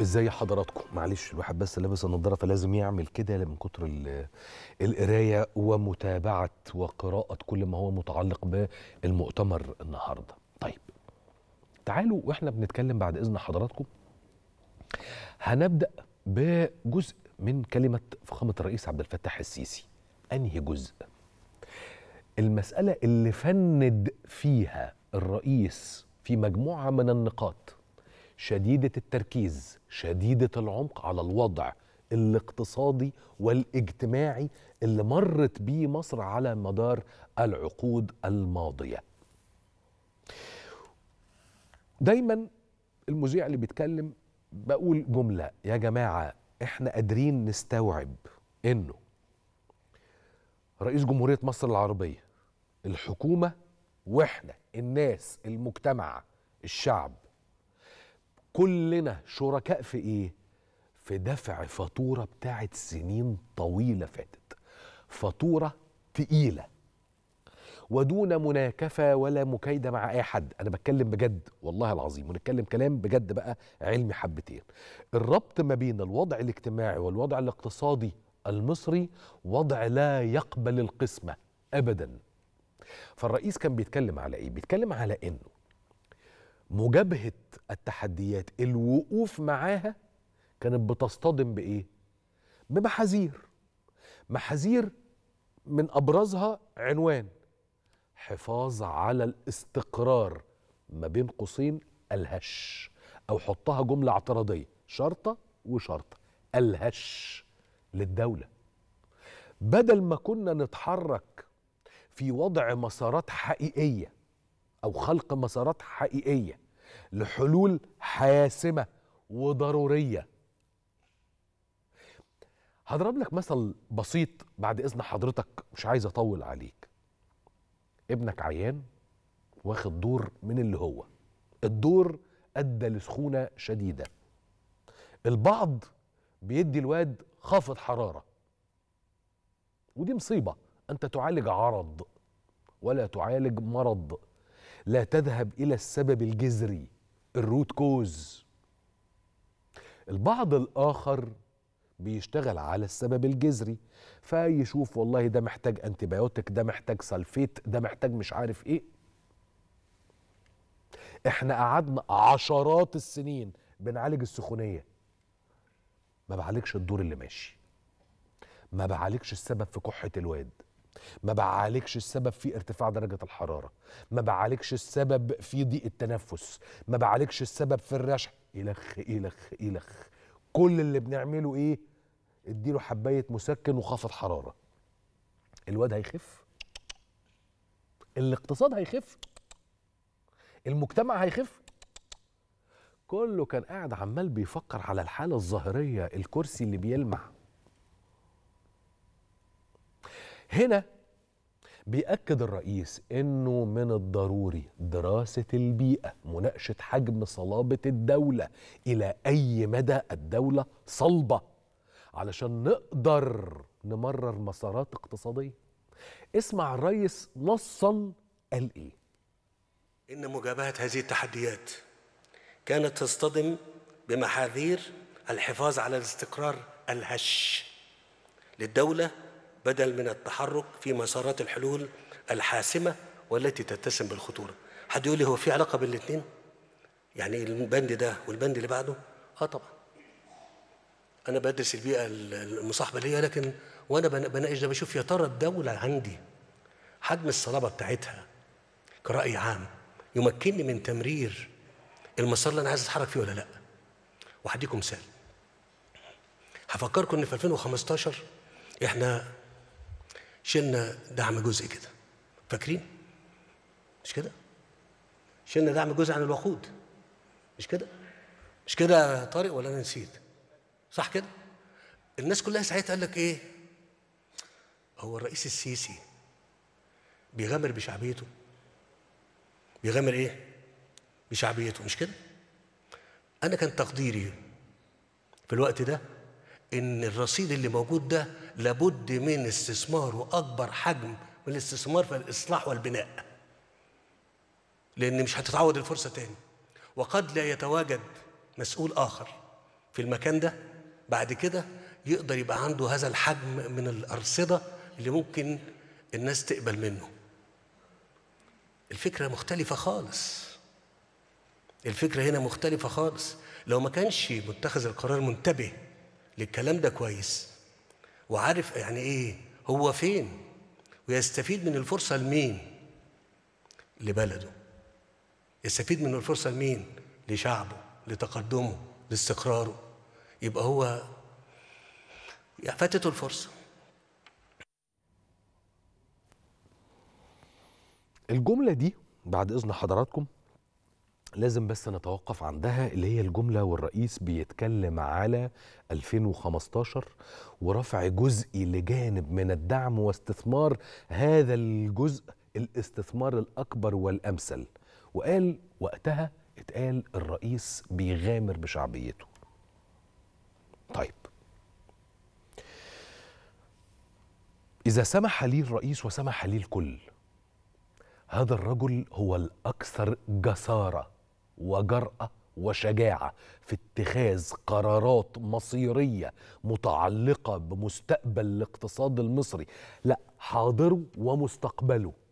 ازاي حضراتكم معلش الواحد بس لابس النضاره فلازم يعمل كده من كتر القرايه ومتابعه وقراءه كل ما هو متعلق بالمؤتمر النهارده طيب تعالوا واحنا بنتكلم بعد اذن حضراتكم هنبدا بجزء من كلمه فخامه الرئيس عبد الفتاح السيسي انهي جزء المساله اللي فند فيها الرئيس في مجموعه من النقاط شديده التركيز شديده العمق على الوضع الاقتصادي والاجتماعي اللي مرت بيه مصر على مدار العقود الماضيه دايما المذيع اللي بيتكلم بقول جمله يا جماعه احنا قادرين نستوعب انه رئيس جمهوريه مصر العربيه الحكومه واحنا الناس المجتمع الشعب كلنا شركاء في ايه في دفع فاتوره بتاعت سنين طويله فاتت فاتوره تقيله ودون مناكفه ولا مكايده مع اي حد انا بتكلم بجد والله العظيم ونتكلم كلام بجد بقى علمي حبتين الربط ما بين الوضع الاجتماعي والوضع الاقتصادي المصري وضع لا يقبل القسمه ابدا فالرئيس كان بيتكلم على ايه بيتكلم على انه مجابهه التحديات الوقوف معاها كانت بتصطدم بايه بمحاذير محاذير من ابرزها عنوان حفاظ على الاستقرار ما بين قوسين الهش او حطها جمله اعتراضيه شرطه وشرطه الهش للدوله بدل ما كنا نتحرك في وضع مسارات حقيقيه او خلق مسارات حقيقيه لحلول حاسمه وضروريه هضرب لك مثل بسيط بعد اذن حضرتك مش عايز اطول عليك ابنك عيان واخد دور من اللي هو الدور ادى لسخونه شديده البعض بيدي الواد خافض حراره ودي مصيبه انت تعالج عرض ولا تعالج مرض لا تذهب إلى السبب الجذري الروت كوز البعض الآخر بيشتغل على السبب الجذري فيشوف والله ده محتاج انتبيوتك ده محتاج سلفيت ده محتاج مش عارف ايه احنا قعدنا عشرات السنين بنعالج السخونيه ما بعالجش الدور اللي ماشي ما بعالجش السبب في كحه الواد ما بعالجش السبب في ارتفاع درجة الحرارة ما بعالجش السبب في ضيق التنفس ما بعالجش السبب في الرشح إلخ إلخ إلخ كل اللي بنعمله إيه اديله حباية مسكن وخافض حرارة الواد هيخف الاقتصاد هيخف المجتمع هيخف كله كان قاعد عمال بيفكر على الحالة الظاهرية الكرسي اللي بيلمع هنا بيأكد الرئيس أنه من الضروري دراسة البيئة مناقشة حجم صلابة الدولة إلى أي مدى الدولة صلبة علشان نقدر نمرر مسارات اقتصادية اسمع الرئيس نصا قال إيه إن مجابهة هذه التحديات كانت تصطدم بمحاذير الحفاظ على الاستقرار الهش للدولة بدل من التحرك في مسارات الحلول الحاسمة والتي تتسم بالخطورة حد يقول لي هو في علاقة بين الاثنين يعني البند ده والبند اللي بعده اه طبعا انا بدرس البيئة المصاحبة ليا لكن وانا بناقش ده بشوف يا ترى الدولة عندي حجم الصلابة بتاعتها كرأي عام يمكنني من تمرير المسار اللي انا عايز اتحرك فيه ولا لا وهديكم مثال هفكركم ان في 2015 احنا شلنا دعم جزء كده فاكرين مش كده شلنا دعم جزء عن الوقود مش كده مش كده يا طارق ولا انا نسيت صح كده الناس كلها ساعتها قال لك ايه هو الرئيس السيسي بيغامر بشعبيته بيغامر ايه بشعبيته مش كده انا كان تقديري في الوقت ده ان الرصيد اللي موجود ده لابد من استثماره اكبر حجم من الاستثمار في الاصلاح والبناء لان مش هتتعوض الفرصه تاني وقد لا يتواجد مسؤول اخر في المكان ده بعد كده يقدر يبقى عنده هذا الحجم من الارصده اللي ممكن الناس تقبل منه الفكره مختلفه خالص الفكره هنا مختلفه خالص لو ما كانش متخذ القرار منتبه للكلام ده كويس وعارف يعني ايه هو فين ويستفيد من الفرصة لمين لبلده يستفيد من الفرصة لمين لشعبه لتقدمه لاستقراره يبقى هو فاتته الفرصة الجملة دي بعد إذن حضراتكم لازم بس نتوقف عندها اللي هي الجمله والرئيس بيتكلم على 2015 ورفع جزئي لجانب من الدعم واستثمار هذا الجزء الاستثمار الاكبر والامثل وقال وقتها اتقال الرئيس بيغامر بشعبيته طيب اذا سمح لي الرئيس وسمح لي الكل هذا الرجل هو الاكثر جساره وجرأة وشجاعة في اتخاذ قرارات مصيرية متعلقة بمستقبل الاقتصاد المصري لا حاضره ومستقبله